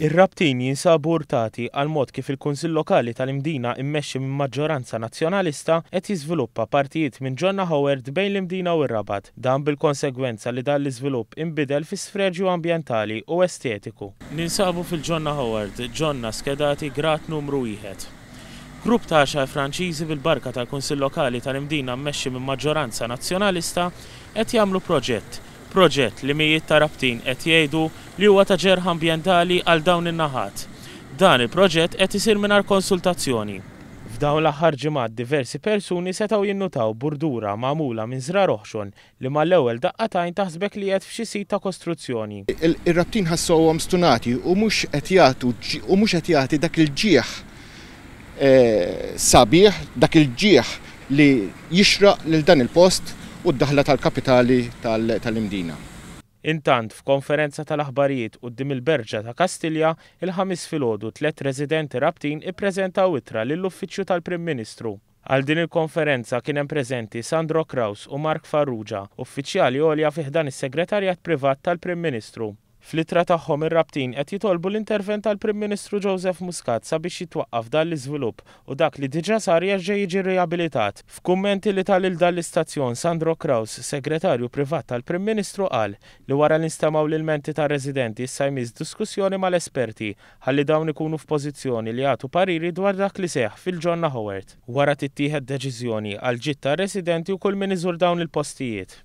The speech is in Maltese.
Ir-rabtin jinsabu urtati għal mod kif il-Kunsill Lokali tal-Imdina immexxi minn maġġoranza nazzjonalista qed jiżviluppa partijiet minn Ġonna Howard bejn l-Imdina u r-Rabat, dan bil-konsegwenza li dan l-iżvilupp inbidel fi sfreġju ambjentali u estetiku. Ninsabu fil-Ġonna Howard, ġonna skedati grat numru wieħed. Grupp ta' xa' Franċiżi bil-barka tal-Kunsill Lokali tal-Imdina mmexxi minn maġġoranza nazzjonalista qed jagħmlu proġett, proġett li mijiet ta' rabtin qed jgħidu li huwa ta' ġerħ ambjentali għal dawn in-naħat. Dan il-proġett qed isir mingħajr konsultazzjoni. F'dawn l-aħħar ġimgħat diversi persuni setgħu jinnutaw burdura magħmula minn żra roħxon li mal-ewwel daqqatajn taħsbek li qed f'xi sit ta' kostruzzjoni. Ir-rabtin ħassuhom stunati u mhux qed jagħtu u mhux qed jagħti dak il-ġieħ eh, sabiħ, dak il-ġieħ li jixraq lil dan il-post u d-daħla tal-kapitali tal-imdina. Intant, f'konferenza tal-aħbarijiet u il-Berġa ta' Kastilja, il-ħamis filgħodu tliet residenti rabtin ippreżentaw itra lill-Uffiċċju tal-Prim Ministru. Għal din il-konferenza kien hemm preżenti Sandro Kraus u Mark Farrugia, uffiċjali għolja fiħdan is-Segretarjat Privat tal-Prim Ministru. Fl-itra tagħhom ir-rabtin qed jitolbu l-intervent tal-Prim Ministru Joseph Muscat sabiex jitwaqqaf dan l-iżvilupp u dak li diġà sar jerġa' jiġi rehabilitat. F'kummenti li tal il dan l-istazzjon Sandro Kraus, segretarju privat tal-Prim Ministru qal li wara li nistamaw l menti ta' residenti issa jmiss diskussjoni mal-esperti ħalli dawn ikunu f'pożizzjoni li jagħtu pariri dwar dak li seħ fil-ġonna Howard. Wara tittieħed deċiżjoni għal ġitta residenti u kull min iżur dawn il-postijiet.